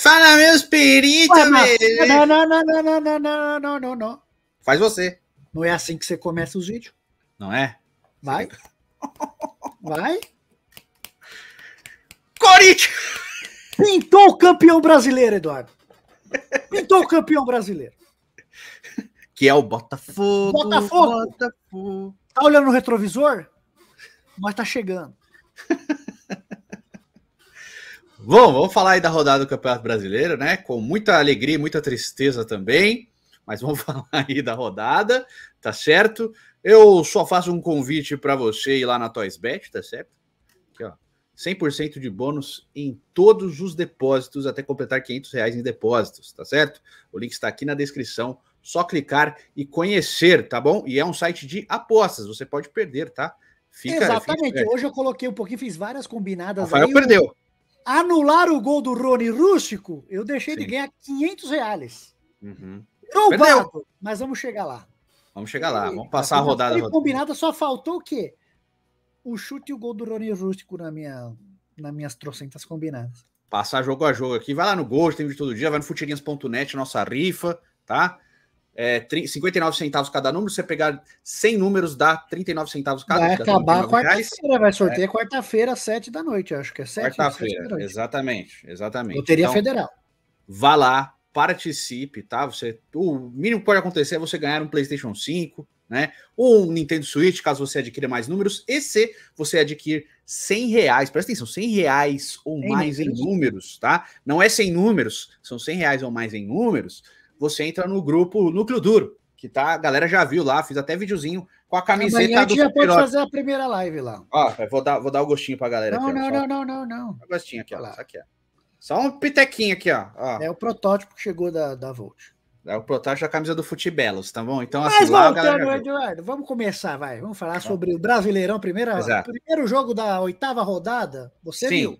Fala, meus peritos, Não, não, não, não, não, não, não, não, não, não. Faz você. Não é assim que você começa os vídeos. Não é? Vai. Vai. Corinthians! Pintou o campeão brasileiro, Eduardo. Pintou o campeão brasileiro. Que é o Botafogo. Botafogo. Botafogo. Tá olhando no retrovisor? Mas tá chegando. Bom, vamos falar aí da rodada do Campeonato Brasileiro, né? Com muita alegria e muita tristeza também, mas vamos falar aí da rodada, tá certo? Eu só faço um convite para você ir lá na Toysbet, tá certo? Aqui, ó. 100% de bônus em todos os depósitos até completar 500 reais em depósitos, tá certo? O link está aqui na descrição, só clicar e conhecer, tá bom? E é um site de apostas, você pode perder, tá? Fica, Exatamente. Fica Hoje eu coloquei um pouquinho, fiz várias combinadas. Rafael aí, perdeu anular o gol do Rony rústico, eu deixei Sim. de ganhar 500 reais. Uhum. Roubado, mas vamos chegar lá. Vamos chegar lá, vamos tá passar a rodada. rodada. Combinada, só faltou o quê? O chute e o gol do Rony rústico na minha, nas minhas trocentas combinadas. Passar jogo a jogo aqui, vai lá no Gol, tem vídeo todo dia, vai no futirinhas.net, nossa rifa, tá? é, 59 centavos cada número, você pegar 100 números, dá 39 centavos cada. Vai acabar quarta-feira, vai sortear é. quarta-feira, 7 da noite, acho que é 7 Quarta-feira, exatamente, exatamente. Loteria então, Federal. Vá lá, participe, tá? Você, o mínimo que pode acontecer é você ganhar um PlayStation 5, né? Ou um Nintendo Switch, caso você adquira mais números, e se você adquirir 100 reais, presta atenção, 100 reais ou 100 mais números. em números, tá? Não é 100 números, são 100 reais ou mais em números, você entra no grupo Núcleo Duro, que tá, a galera já viu lá, fiz até videozinho com a camiseta Amanhã a gente do já pode fazer a primeira live lá. Ó, vou dar, vou dar o gostinho pra galera não, aqui, Não, ó, não, não, não, não, não. gostinho aqui, ó, aqui, ó. Só um pitequinho aqui, ó. ó. É o protótipo que chegou da, da Volt. É o protótipo da camisa do Futebelos, tá bom? Então, Mas assim, voltando, lá, Eduardo, vamos começar, vai. Vamos falar tá. sobre o Brasileirão, primeira, é. primeiro jogo da oitava rodada. Você Sim. viu?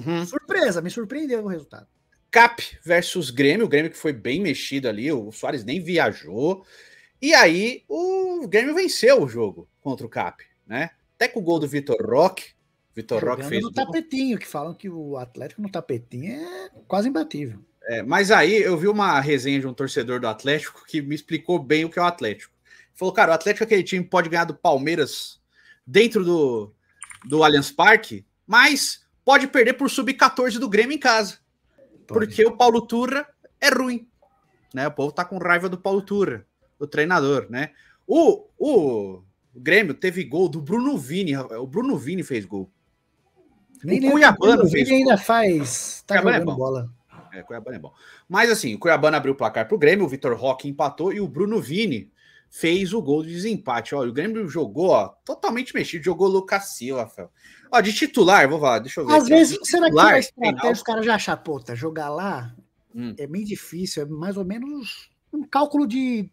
Uhum. Surpresa, me surpreendeu o resultado. Cap versus Grêmio, o Grêmio que foi bem mexido ali, o Soares nem viajou. E aí o Grêmio venceu o jogo contra o Cap, né? Até com o gol do Vitor Roque. Vitor Roque fez. no tapetinho, que falam que o Atlético no tapetinho é quase imbatível. É, mas aí eu vi uma resenha de um torcedor do Atlético que me explicou bem o que é o Atlético. falou, cara, o Atlético é aquele time que pode ganhar do Palmeiras dentro do, do Allianz Parque, mas pode perder por sub-14 do Grêmio em casa porque o Paulo Turra é ruim, né? O povo tá com raiva do Paulo Turra, o treinador, né? O, o, Grêmio teve gol do Bruno Vini, o Bruno Vini fez gol. Nem o Cuiabano o Vini Gol. ainda faz, tá Cuiabano é jogando é bola. É, Cuiabano é bom. Mas assim, o Cuiabano abriu o placar pro Grêmio, o Vitor Roque empatou e o Bruno Vini fez o gol de desempate. Olha, o Grêmio jogou ó, totalmente mexido, jogou Lucas Silva, Rafael. Ó, de titular, vou falar, deixa eu ver. Às aqui, vezes, você será que vai estratégia os caras já achar, puta, tá, jogar lá hum. é bem difícil, é mais ou menos um cálculo de,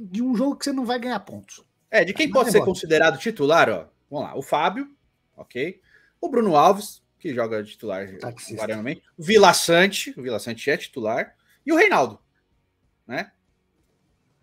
de um jogo que você não vai ganhar pontos. É, de quem pode é ser considerado titular, ó, vamos lá, o Fábio, ok? O Bruno Alves, que joga titular variavelmente, o Vila Sante, o Vila Sante é titular, e o Reinaldo, né?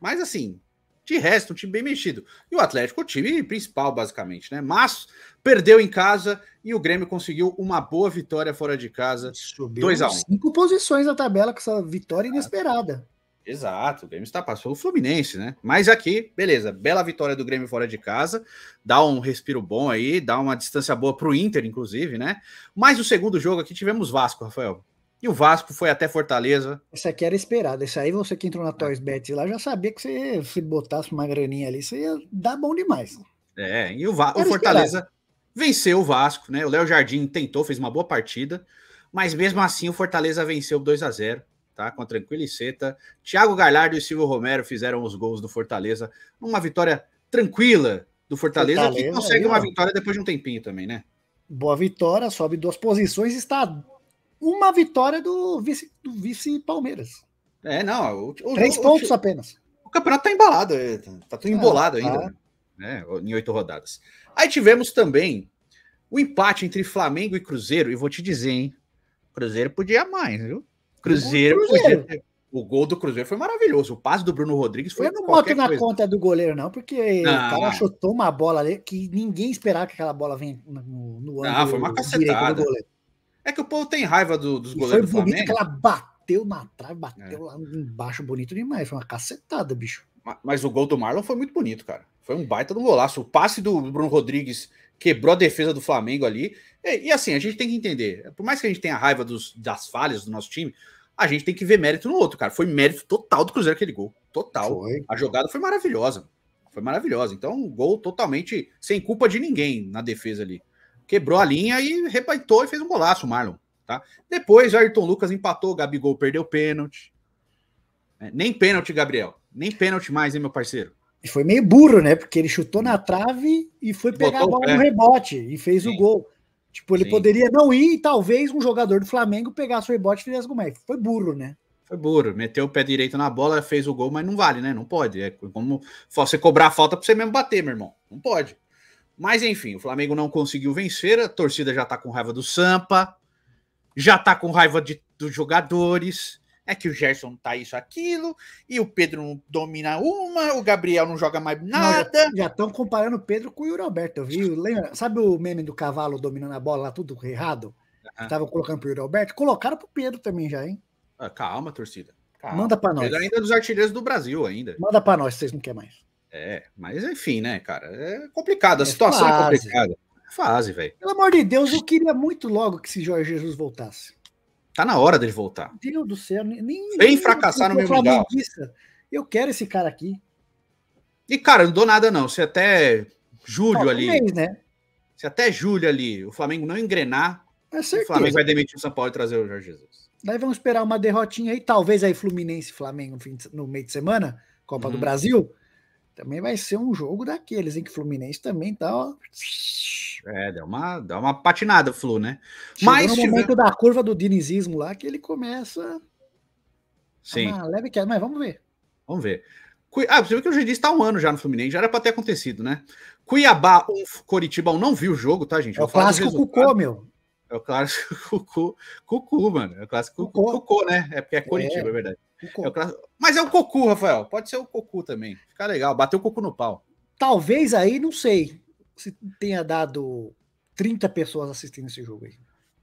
Mas assim, de resto, um time bem mexido. E o Atlético, o time principal, basicamente, né? Mas perdeu em casa e o Grêmio conseguiu uma boa vitória fora de casa. Subiu 2 a um. Cinco posições na tabela com essa vitória inesperada. Exato, o Grêmio está passou o Fluminense, né? Mas aqui, beleza, bela vitória do Grêmio fora de casa, dá um respiro bom aí, dá uma distância boa para o Inter, inclusive, né? Mas o segundo jogo aqui tivemos Vasco, Rafael. E o Vasco foi até Fortaleza. Essa aqui era esperada. Isso aí você que entrou na é. Toys Bet lá já sabia que você, se botasse uma graninha ali, você ia dar bom demais. É, e o, o Fortaleza esperado. venceu o Vasco, né? O Léo Jardim tentou, fez uma boa partida, mas mesmo assim o Fortaleza venceu 2 a 0 tá? Com tranquiliceta. Thiago Galhardo e Silvio Romero fizeram os gols do Fortaleza. Uma vitória tranquila do Fortaleza, Fortaleza que consegue aí, uma vitória depois de um tempinho também, né? Boa vitória, sobe duas posições, e está uma vitória do vice, do vice Palmeiras. É, não. O, o, Três o, pontos apenas. O campeonato tá embalado, é, tá, tá tudo é, embolado tá. ainda, né? Em oito rodadas. Aí tivemos também o empate entre Flamengo e Cruzeiro, e vou te dizer, hein? Cruzeiro podia mais, viu? Cruzeiro, o Cruzeiro. podia. O gol do Cruzeiro foi maravilhoso. O passe do Bruno Rodrigues foi. Eu não boto na coisa. conta do goleiro, não, porque ah. o cara chutou uma bola ali que ninguém esperava que aquela bola venha no, no ah, ângulo. Ah, foi uma cacetada. Do goleiro. É que o povo tem raiva do, dos goleiros foi bonito Flamengo. que ela bateu na trave, bateu é. lá embaixo, bonito demais. Foi uma cacetada, bicho. Mas, mas, o gol do Marlon foi muito bonito, cara. Foi um baita do golaço. O passe do Bruno Rodrigues quebrou a defesa do Flamengo ali. E, e, assim, a gente tem que entender. Por mais que a gente tenha raiva dos, das falhas do nosso time, a gente tem que ver mérito no outro, cara. Foi mérito total do Cruzeiro aquele gol. Total. Foi. A jogada foi maravilhosa. Foi maravilhosa. Então, um gol totalmente sem culpa de ninguém na defesa ali quebrou a linha e repaitou e fez um golaço, o Marlon. Tá? Depois, o Ayrton Lucas empatou, Gabigol perdeu pênalti. É, nem pênalti, Gabriel. Nem pênalti mais, hein, meu parceiro? E foi meio burro, né? Porque ele chutou na trave e foi pegar Botou a bola no rebote e fez Sim. o gol. Tipo, ele Sim. poderia não ir e talvez um jogador do Flamengo pegasse o rebote e fizesse gol. foi burro, né? Foi burro. Meteu o pé direito na bola, fez o gol, mas não vale, né? Não pode. É como você cobrar a falta pra você mesmo bater, meu irmão. Não pode. Mas enfim, o Flamengo não conseguiu vencer, a torcida já tá com raiva do Sampa, já tá com raiva de, dos jogadores. É que o Gerson tá isso, aquilo, e o Pedro não domina uma, o Gabriel não joga mais nada. Não, já estão comparando o Pedro com o Yuri Alberto, Viu? Lembra, sabe o meme do cavalo dominando a bola lá, tudo errado? Estavam colocando pro Yuri Alberto? Colocaram pro Pedro também já, hein? Ah, calma, torcida. Calma. Manda para nós. Pedro ainda é dos artilheiros do Brasil ainda. Manda para nós, vocês não querem mais. É, mas enfim, né, cara? É complicado, a é situação é fase. é complicada. É fase, velho. Pelo amor de Deus, eu queria muito logo que esse Jorge Jesus voltasse. Tá na hora dele voltar. Deus do céu, nem. nem fracassar no meu lugar. Eu quero esse cara aqui. E, cara, não dou nada, não. Se até julho ali. né? Se até julho ali o Flamengo não engrenar, é o Flamengo vai demitir o São Paulo e trazer o Jorge Jesus. Daí vamos esperar uma derrotinha aí, talvez aí Fluminense e Flamengo no, meio de semana, Copa do uhum. Brasil também vai ser um jogo daqueles, em que o Fluminense também tá, ó. É, deu uma, deu uma patinada, Flu, né? Chegou Mas no tive... momento da curva do dinizismo lá, que ele começa. Sim. Uma leve queda, mas vamos ver. Vamos ver. Ah, você viu que o Juiz está um ano já no Fluminense, já era para ter acontecido, né? Cuiabá, um, Coritiba, um não viu o jogo, tá, gente? É o clássico Cucô, meu. É o clássico Cucu, Cucu, mano. É o clássico Cucu, Cucu né? É porque é Curitiba, é, é verdade. É clássico... Mas é o Cucu, Rafael. Pode ser o Cucu também. Fica legal. Bateu o Cucu no pau. Talvez aí, não sei, se tenha dado 30 pessoas assistindo esse jogo aí.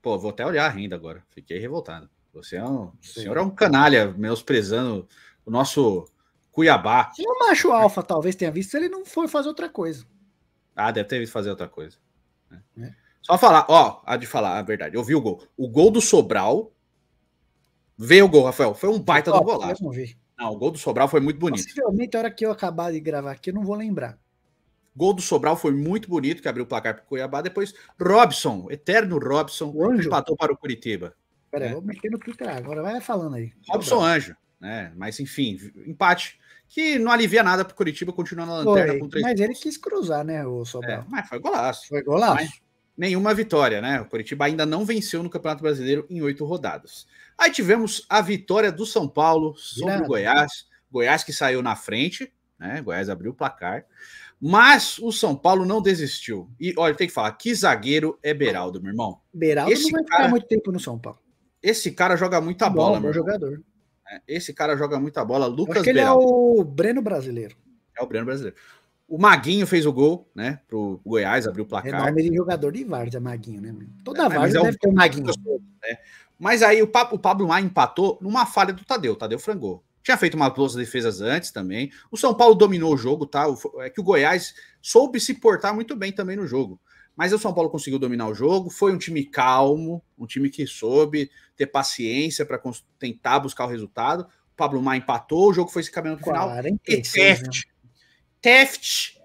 Pô, vou até olhar ainda agora. Fiquei revoltado. Você é um. O senhor é um canalha, menosprezando o nosso Cuiabá. E o macho alfa talvez tenha visto, ele não foi fazer outra coisa. Ah, deve ter visto fazer outra coisa. Né? É. Só falar, ó, a de falar a verdade. Eu vi o gol. O gol do Sobral. Vê o gol, Rafael. Foi um baita do golaço. Não, o gol do Sobral foi muito bonito. Possivelmente, a hora que eu acabar de gravar aqui, eu não vou lembrar. Gol do Sobral foi muito bonito, que abriu o placar para o Cuiabá. Depois, Robson, eterno Robson, empatou para o Curitiba. Peraí, né? vou meter no Twitter agora, vai falando aí. Robson Sobral. Anjo, né? Mas enfim, empate. Que não alivia nada para o Curitiba continuar na lanterna foi, com três. Mas pontos. ele quis cruzar, né, o Sobral? É, mas foi golaço. Foi golaço. Mas, nenhuma vitória, né? O Coritiba ainda não venceu no Campeonato Brasileiro em oito rodadas. Aí tivemos a vitória do São Paulo sobre o Goiás. Goiás que saiu na frente, né? Goiás abriu o placar. Mas o São Paulo não desistiu. E olha, tem que falar, que zagueiro é Beraldo, meu irmão? Beraldo esse não vai cara, ficar muito tempo no São Paulo. Esse cara joga muita Bom, bola, meu jogador. É, esse cara joga muita bola, Lucas Beraldo. ele é o Breno brasileiro. É o Breno brasileiro. O Maguinho fez o gol, né? Pro Goiás, abriu o placar. É nome de jogador de Várzea, Maguinho, né? Toda é, Várzea é um... ter o Maguinho. Né? Mas aí o Pablo, o Maia empatou numa falha do Tadeu. O Tadeu frangou. Tinha feito uma duas defesas antes também. O São Paulo dominou o jogo, tá? É que o Goiás soube se portar muito bem também no jogo. Mas o São Paulo conseguiu dominar o jogo. Foi um time calmo, um time que soube ter paciência para tentar buscar o resultado. O Pablo Maia empatou, o jogo foi se caminhando pro final. E teste. Né? Teft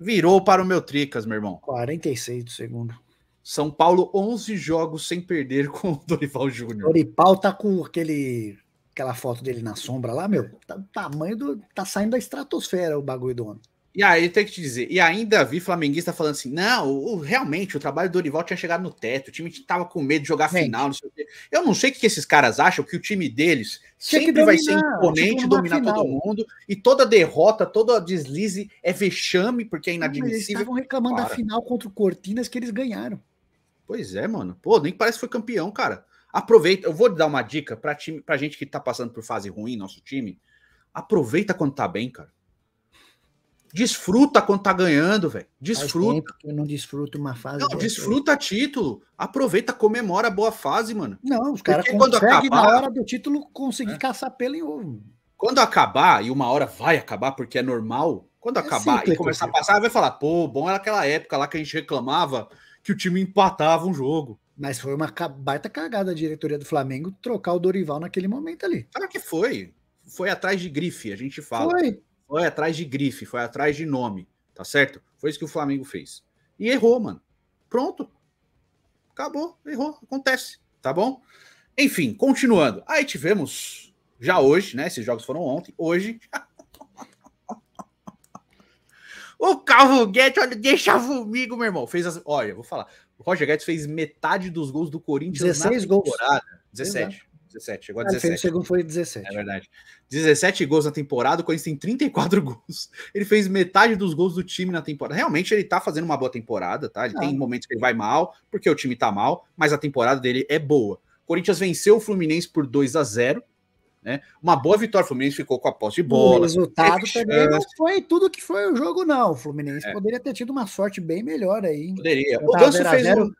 virou para o meu Tricas, meu irmão. 46 do segundo. São Paulo, 11 jogos sem perder com o Dorival Júnior. Dorival tá com aquele, aquela foto dele na sombra lá, meu. Tá, tamanho do. Tá saindo da estratosfera o bagulho do homem. E aí tem que te dizer, e ainda vi flamenguista falando assim: não, o, realmente o trabalho do Dorival tinha chegado no teto, o time tava com medo de jogar Sim. final, não sei o quê. Eu não sei o que esses caras acham que o time deles tinha sempre dominar, vai ser imponente, dominar final. todo mundo, e toda derrota, todo deslize é vexame, porque é inadmissível. Eles estavam reclamando Para. da final contra o Cortinas que eles ganharam. Pois é, mano. Pô, nem parece que foi campeão, cara. Aproveita, eu vou dar uma dica pra, time, pra gente que tá passando por fase ruim, nosso time. Aproveita quando tá bem, cara. Desfruta quando tá ganhando, velho. Desfruta. eu não desfruto uma fase. Não, desfruta título. Aproveita, comemora a boa fase, mano. Não, os caras conseguem na hora do título conseguir é. caçar pelo em ovo. Quando acabar, e uma hora vai acabar, porque é normal, quando é acabar simples, e começar a passar, vai falar, pô, bom era aquela época lá que a gente reclamava que o time empatava um jogo. Mas foi uma baita cagada a diretoria do Flamengo trocar o Dorival naquele momento ali. Claro que foi. Foi atrás de grife, a gente fala. Foi foi atrás de grife, foi atrás de nome, tá certo? Foi isso que o Flamengo fez. E errou, mano. Pronto. Acabou, errou, acontece, tá bom? Enfim, continuando. Aí tivemos, já hoje, né? Esses jogos foram ontem, hoje. o Calvo Guedes, olha, deixa comigo, meu irmão. Fez as, olha, vou falar. O Roger Guedes fez metade dos gols do Corinthians 16 na temporada. Gols. 17. Exato. 17, chegou a 17. Ah, ele chegou foi 17. É verdade. 17 gols na temporada, o Corinthians tem 34 gols. Ele fez metade dos gols do time na temporada. Realmente ele tá fazendo uma boa temporada, tá? Ele ah. tem momentos que ele vai mal, porque o time tá mal, mas a temporada dele é boa. O Corinthians venceu o Fluminense por 2 a 0 né? Uma boa vitória, o Fluminense ficou com a posse de bola. O resultado também não foi tudo que foi o jogo, não. O Fluminense é. poderia ter tido uma sorte bem melhor aí. Poderia. O Ganso fez um...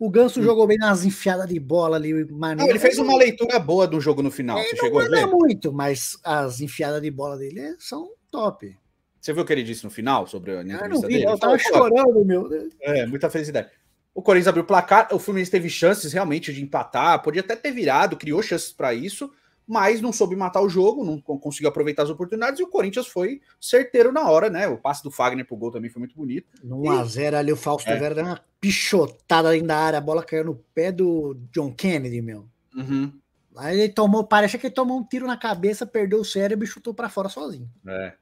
O Ganso hum. jogou bem nas enfiadas de bola ali, mano. ele fez uma leitura boa do jogo no final. Ele você chegou a ver? muito, mas as enfiadas de bola dele são top. Você viu o que ele disse no final sobre a entrevista não vi, dele? Eu tava falou, chorando, meu. É, muita felicidade. O Corinthians abriu o placar, o Fluminense teve chances realmente de empatar, podia até ter virado, criou chances para isso, mas não soube matar o jogo, não conseguiu aproveitar as oportunidades e o Corinthians foi certeiro na hora, né? O passe do Fagner pro gol também foi muito bonito. 1x0 ali, o Fausto é. Vera deu uma pichotada dentro da área, a bola caiu no pé do John Kennedy, meu. Uhum. Aí ele tomou, parece que ele tomou um tiro na cabeça, perdeu o cérebro e chutou para fora sozinho. É.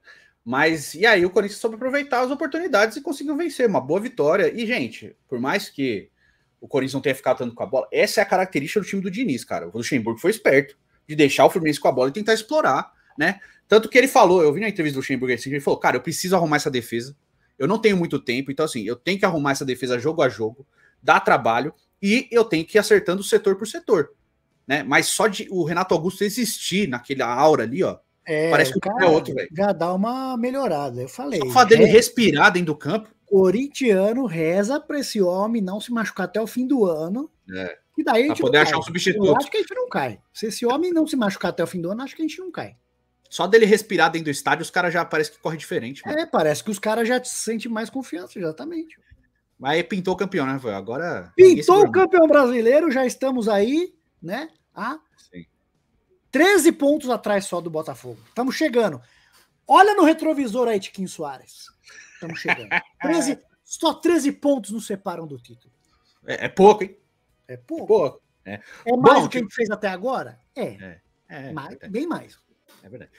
Mas e aí o Corinthians soube aproveitar as oportunidades e conseguiu vencer, uma boa vitória. E gente, por mais que o Corinthians não tenha ficado tanto com a bola, essa é a característica do time do Diniz, cara. O Luxemburgo foi esperto de deixar o Fluminense com a bola e tentar explorar, né? Tanto que ele falou, eu vi na entrevista do Luxemburgo assim, ele falou, cara, eu preciso arrumar essa defesa, eu não tenho muito tempo, então assim, eu tenho que arrumar essa defesa jogo a jogo, dá trabalho, e eu tenho que ir acertando setor por setor, né? Mas só de o Renato Augusto existir naquela aura ali, ó, é, parece que é cara, é outro, velho. Já dá uma melhorada, eu falei. Só dele é, respirar dentro do campo. Corintiano reza para esse homem não se machucar até o fim do ano. É. E daí a gente. poder achar um substituto. Eu acho que a gente não cai. Se esse homem não se machucar até o fim do ano, acho que a gente não cai. Só dele respirar dentro do estádio, os caras já parece que corre diferente. Mano. É, parece que os caras já sentem mais confiança, exatamente. Mas pintou o campeão, né, Agora. Pintou o campeão brasileiro, já estamos aí, né? A Sim. 13 pontos atrás só do Botafogo. Estamos chegando. Olha no retrovisor aí, Tiquinho Soares. Estamos chegando. 13, só 13 pontos nos separam do título. é, é pouco, hein? É pouco. É, pouco. Né? é. é mais do que a gente fez até agora? É. é, é, é, é mais, bem mais. É verdade.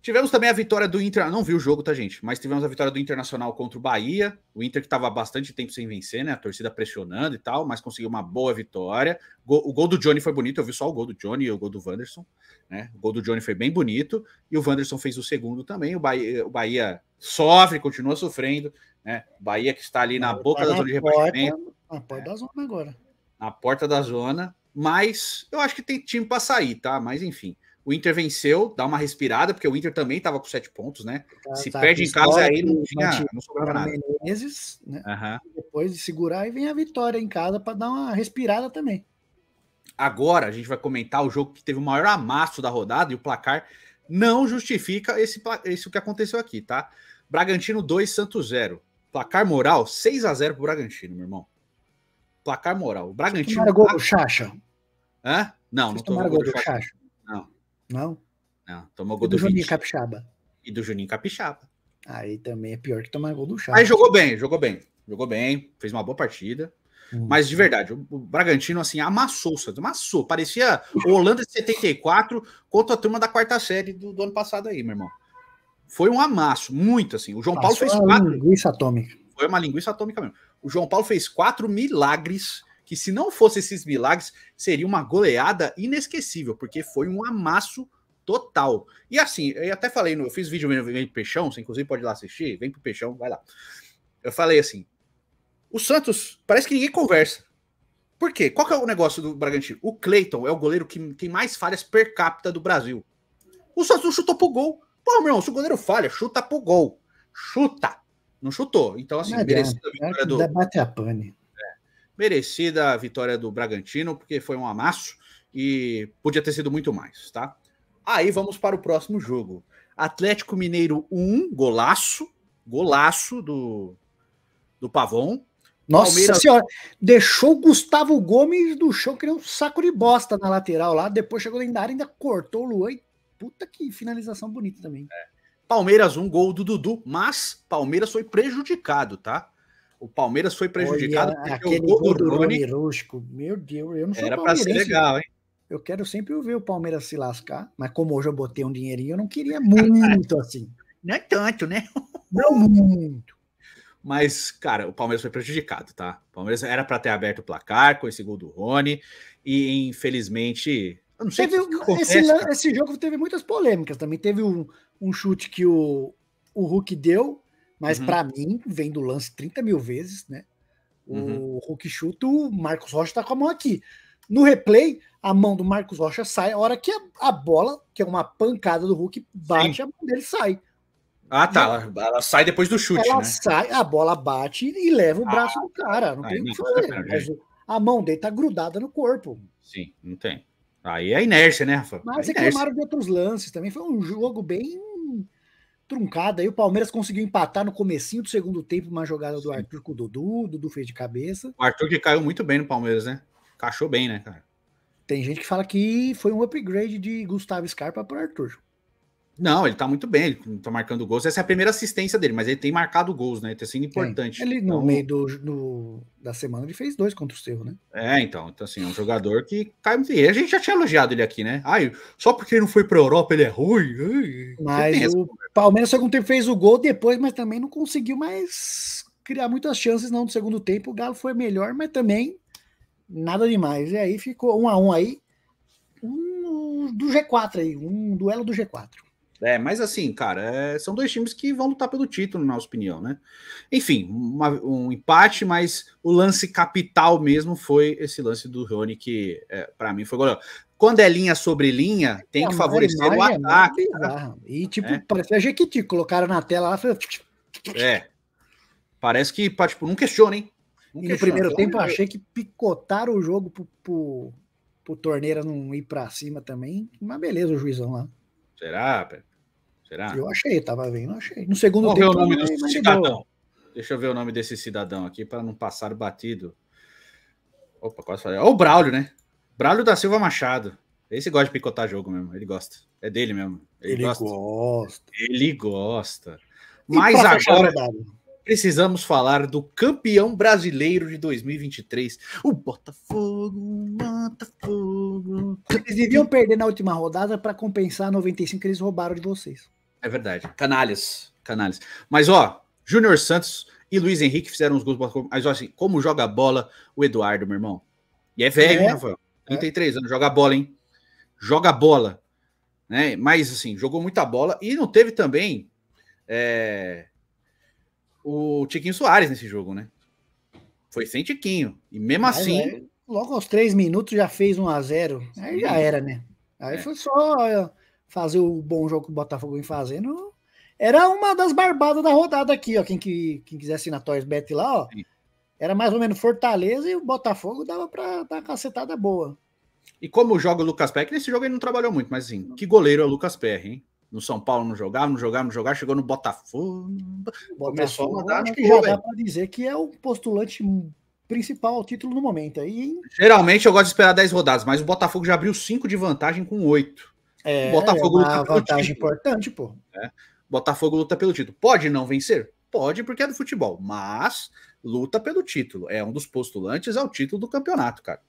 Tivemos também a vitória do Inter. Não vi o jogo, tá, gente? Mas tivemos a vitória do Internacional contra o Bahia. O Inter que estava bastante tempo sem vencer, né? A torcida pressionando e tal, mas conseguiu uma boa vitória. O gol do Johnny foi bonito. Eu vi só o gol do Johnny e o gol do Wanderson. Né? O gol do Johnny foi bem bonito. E o Wanderson fez o segundo também. O Bahia, o Bahia sofre, continua sofrendo. Né? O Bahia que está ali na boca tá da zona de rebaixamento. Na porta da zona agora na porta da zona, mas eu acho que tem time para sair, tá? Mas enfim, o Inter venceu, dá uma respirada, porque o Inter também estava com sete pontos, né? Tá, Se tá, perde em casa aí, não, tinha, não, sobrava nada. Menezes, né? Uhum. Depois de segurar, e vem a vitória em casa para dar uma respirada também. Agora a gente vai comentar o jogo que teve o maior amasso da rodada e o placar não justifica esse isso que aconteceu aqui, tá? Bragantino 2, Santos 0. Placar moral 6 a 0 pro Bragantino, meu irmão placar moral. O Bragantino. Tomara gol tá do Chacha. Hã? Não, não tomou gol do Chacha. Não. Não? Não, tomou gol do, do Juninho 20. Capixaba. E do Juninho Capixaba. Aí também é pior que tomar gol do Chacha. Aí jogou bem, jogou bem. Jogou bem, fez uma boa partida. Hum. Mas de verdade, o Bragantino assim amassou sabe amassou. Parecia o Holanda de 74 contra a turma da quarta série do, do ano passado aí, meu irmão. Foi um amasso, muito assim. O João Passou Paulo fez quatro. Uma linguiça atômica. Foi uma linguiça atômica mesmo o João Paulo fez quatro milagres, que se não fossem esses milagres, seria uma goleada inesquecível, porque foi um amasso total. E assim, eu até falei, no, eu fiz vídeo no vem pro Peixão, você inclusive pode ir lá assistir, vem pro Peixão, vai lá. Eu falei assim, o Santos, parece que ninguém conversa. Por quê? Qual que é o negócio do Bragantino? O Cleiton é o goleiro que tem mais falhas per capita do Brasil. O Santos chutou pro gol. Pô, meu irmão, se o goleiro falha, chuta pro gol. Chuta. Não chutou. Então, assim, merecida é, a vitória é, do. Bate a pane. É, merecida a vitória do Bragantino, porque foi um amasso e podia ter sido muito mais, tá? Aí vamos para o próximo jogo. Atlético Mineiro 1, golaço. Golaço do, do Pavon. Nossa Palmeiras... senhora, deixou o Gustavo Gomes do chão, que nem um saco de bosta na lateral lá. Depois chegou na área, ainda cortou o Luan. E... Puta que finalização bonita também. É. Palmeiras, um gol do Dudu, mas Palmeiras foi prejudicado, tá? O Palmeiras foi prejudicado Olha, aquele o gol, do Rony, Rusco. Meu Deus, eu não sou Era pra ser legal, hein? Eu quero sempre ver o Palmeiras se lascar, mas como hoje eu botei um dinheirinho, eu não queria muito assim. Não é tanto, né? Não muito. Mas, cara, o Palmeiras foi prejudicado, tá? O Palmeiras era para ter aberto o placar com esse gol do Rony, e infelizmente eu não sei teve, que acontece, esse, esse, jogo teve muitas polêmicas também. Teve um, um chute que o, o Hulk deu, mas uhum. para mim vem do lance 30 mil vezes, né? O uhum. Hulk chuta, o Marcos Rocha tá com a mão aqui. No replay, a mão do Marcos Rocha sai, a hora que a, a bola, que é uma pancada do Hulk, bate, Sim. a mão dele sai. Ah, tá. Ela, ela, sai depois do chute. Ela né? sai, a bola bate e leva o ah, braço do cara. Não ah, tem o que fazer. Né? a mão dele tá grudada no corpo. Sim, não tem. Aí é inércia, né, Rafa? É mas é reclamaram de outros lances também. Foi um jogo bem truncada. E o Palmeiras conseguiu empatar no comecinho do segundo tempo, uma jogada do Arthur com o Dudu, o Dudu fez de cabeça. O Arthur que caiu muito bem no Palmeiras, né? Cachou bem, né, cara? Tem gente que fala que foi um upgrade de Gustavo Scarpa para Arthur. Não, ele tá muito bem, ele tá marcando gols. Essa é a primeira assistência dele, mas ele tem marcado gols, né? Ele é tem sido importante. Ele, no então, meio do, do, da semana, ele fez dois contra o seu, né? É, então. Então, assim, é um jogador que cai muito. E a gente já tinha elogiado ele aqui, né? Ai, só porque ele não foi pra Europa, ele é ruim. Ai, mas o Palmeiras, no segundo tempo, fez o gol depois, mas também não conseguiu mais criar muitas chances, não, no segundo tempo. O Galo foi melhor, mas também nada demais. E aí ficou um a um aí. Um do G4 aí, um duelo do G4. É, mas assim, cara, é, são dois times que vão lutar pelo título, na nossa opinião, né? Enfim, uma, um empate, mas o lance capital mesmo foi esse lance do Rony, que é, para mim foi goleiro. Quando é linha sobre linha, tem é, que favorecer o ataque. É né? E tipo, é. parecia é Jequiti, colocaram na tela lá. Foi... É. Parece que, tipo, não questiona, hein? Não e questiona. no primeiro tempo eu achei que picotaram o jogo pro, pro, pro torneira não ir para cima também. Mas beleza, o juizão lá. Será, Será? Eu achei, tava vendo, achei. No segundo tempo. o nome do cidadão? Deixa eu ver o nome desse cidadão aqui para não passar batido. Opa, quase falei. Olha o Braulio, né? Braulio da Silva Machado. Esse gosta de picotar jogo mesmo, ele gosta. É dele mesmo. Ele, ele gosta. gosta. Ele gosta. Mas agora. Rodada? Precisamos falar do campeão brasileiro de 2023, o Botafogo, Botafogo. Eles deviam perder na última rodada para compensar 95 que eles roubaram de vocês. É verdade. Canalhas, canalhas. Mas ó, Júnior Santos e Luiz Henrique fizeram os gols do Botafogo. Mas ó, assim, como joga a bola o Eduardo, meu irmão? E é velho, é, né, Rafael? 33 é. anos, joga bola, hein? Joga bola. Né? Mas assim, jogou muita bola e não teve também é, o Tiquinho Soares nesse jogo, né? Foi sem Tiquinho. E mesmo Mas assim. É, logo aos três minutos já fez 1 a 0 Aí já era, né? Aí é. foi só é, fazer o bom jogo que o Botafogo vem fazendo. Era uma das barbadas da rodada aqui, ó. Quem, que, quem quiser assinar Toys Bet lá, ó. Sim. Era mais ou menos Fortaleza e o Botafogo dava pra dar uma cacetada boa. E como joga o Lucas Perry, nesse jogo ele não trabalhou muito, mas assim, que goleiro é o Lucas Perry, hein? no São Paulo não jogava, não jogava, não jogava, chegou no Botafogo, começou a mandar, acho né? que já dá para dizer que é o postulante principal ao título no momento. aí Geralmente eu gosto de esperar 10 rodadas, mas o Botafogo já abriu 5 de vantagem com 8. É, o Botafogo é uma vantagem título. importante, pô. É. Botafogo luta pelo título. Pode não vencer? Pode, porque é do futebol, mas luta pelo título. É um dos postulantes ao título do campeonato, cara.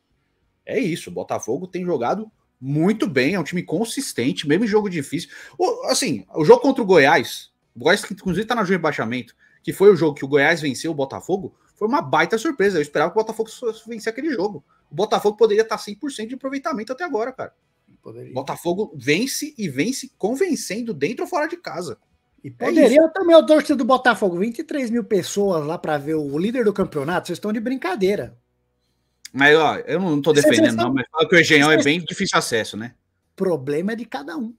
É isso, o Botafogo tem jogado muito bem, é um time consistente, mesmo em jogo difícil. O, assim, o jogo contra o Goiás, o Goiás que inclusive está na de rebaixamento, que foi o jogo que o Goiás venceu o Botafogo, foi uma baita surpresa. Eu esperava que o Botafogo vencesse aquele jogo. O Botafogo poderia tá estar 100% de aproveitamento até agora, cara. Poderia. Botafogo vence e vence convencendo dentro ou fora de casa. E é poderia é também o torcedor do Botafogo. 23 mil pessoas lá para ver o líder do campeonato. Vocês estão de brincadeira. Mas ó, eu não tô defendendo, não, mas fala que o Engenhão é bem difícil de acesso, né? Problema é de cada um.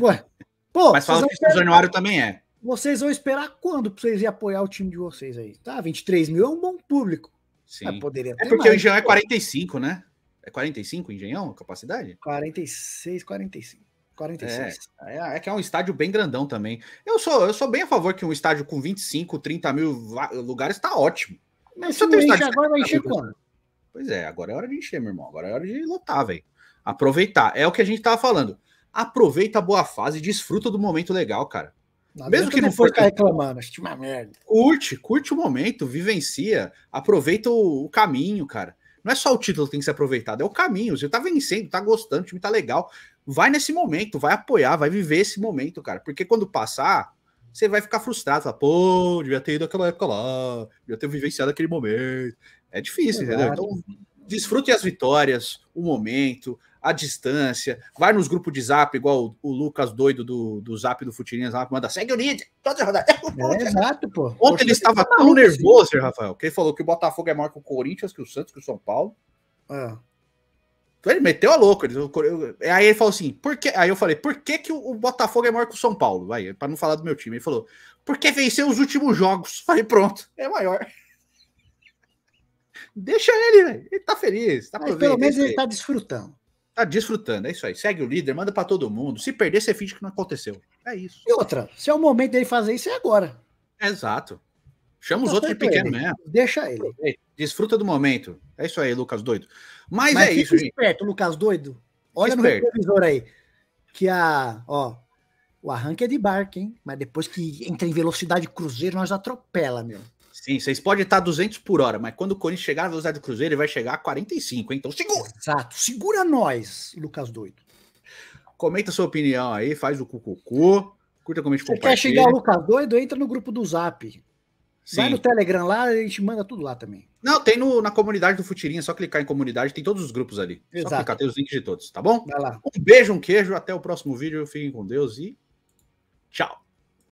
Ué, pô, mas fala que o Januário também é. Vocês vão esperar quando pra vocês ir apoiar o time de vocês aí? Tá, 23 mil é um bom público. Sim. Mas poderia é porque mais, o Engenhão é 45, né? É 45 Engenhão, a capacidade? 46, 45. 46. É, é, que é um estádio bem grandão também. Eu sou, eu sou bem a favor que um estádio com 25, 30 mil lugares está ótimo. Mas se não enche agora, vai encher quando? Pois é, agora é hora de encher, meu irmão. Agora é hora de lotar, velho. Aproveitar. É o que a gente tava falando. Aproveita a boa fase, desfruta do momento legal, cara. Não Mesmo que não for ficar reclamando, acho é uma merda. Curte, curte o momento, vivencia, aproveita o, o, caminho, cara. Não é só o título que tem que ser aproveitado, é o caminho. Você tá vencendo, tá gostando, o time tá legal. Vai nesse momento, vai apoiar, vai viver esse momento, cara. Porque quando passar, você vai ficar frustrado, fala, pô, devia ter ido aquela época lá, devia ter vivenciado aquele momento. É difícil, Exato. entendeu? Então, desfrute as vitórias, o momento, a distância. Vai nos grupos de zap, igual o, o Lucas doido do, do zap do Futirinhas lá, manda segue o líder, todas as rodadas. É, é exato, pô. Ontem Poxa, ele estava tá tão nervoso, Rafael, que ele falou que o Botafogo é maior que o Corinthians, que o Santos, que o São Paulo. É. Então ele meteu a louca. Ele, é, aí ele falou assim: por que? Aí eu falei, por que, que o Botafogo é maior que o São Paulo? Vai, para não falar do meu time. Ele falou, porque venceu os últimos jogos. Falei, pronto, é maior. Deixa ele, ele tá feliz, tá Mas pelo é menos ele tá desfrutando. Tá desfrutando, é isso aí. Segue o líder, manda para todo mundo. Se perder, você finge que não aconteceu. É isso. E outra, se é o momento dele fazer isso, é agora. Exato. Chama os então outros de pequeno ele. mesmo. Deixa ele. Desfruta do momento. É isso aí, Lucas Doido. Mas, Mas é isso, esperto, gente. Lucas Doido. Olha esperto. no retrovisor aí. Que a, ó, o arranque é de barco, hein? Mas depois que entra em velocidade cruzeiro, nós atropela, meu. Sim, vocês podem estar 200 por hora, mas quando o Corinthians chegar na velocidade do Cruzeiro, ele vai chegar a 45. Então segura! Exato, segura nós, Lucas Doido. Comenta sua opinião aí, faz o cucucu, curta, comente, Você compartilha. quer chegar o Lucas Doido, entra no grupo do Zap. Sim. Vai no Telegram lá, a gente manda tudo lá também. Não, tem no, na comunidade do Futirinha, só clicar em comunidade, tem todos os grupos ali. Exato. Só clicar, tem os links de todos, tá bom? Vai lá. Um beijo, um queijo, até o próximo vídeo, fiquem com Deus e tchau.